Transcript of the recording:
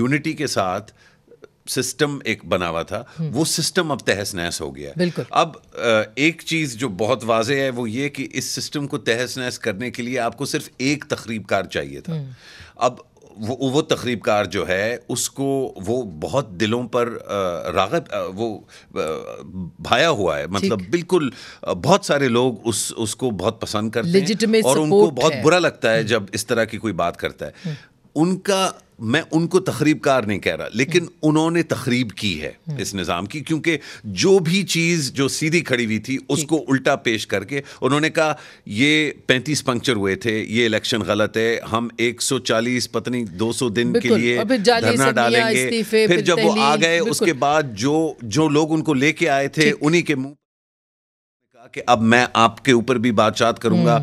Unity के साथ system एक बना हुआ था हम्म। वो सिस्टम अब तहस नहस हो गया अब एक चीज़ जो बहुत वाजह है वो ये कि इस सिस्टम को तहस नहस करने के लिए आपको सिर्फ एक कार चाहिए था हम्म। अब वो वो कार जो है उसको वो बहुत दिलों पर रागब वो भाया हुआ है मतलब बिल्कुल बहुत सारे लोग उस उसको बहुत पसंद करते हैं और उनको बहुत बुरा लगता है हम्म। जब इस तरह की कोई बात करता है उनका मैं उनको कार नहीं कह रहा लेकिन उन्होंने तकरीब की है इस निज़ाम की क्योंकि जो भी चीज़ जो सीधी खड़ी हुई थी उसको उल्टा पेश करके उन्होंने कहा ये पैंतीस पंक्चर हुए थे ये इलेक्शन गलत है हम 140 पत्नी 200 दिन के लिए धरना डालेंगे फिर जब वो आ गए उसके बाद जो जो लोग उनको लेके आए थे उन्हीं के मुंह कहा कि अब मैं आपके ऊपर भी बातचात करूंगा हम्म।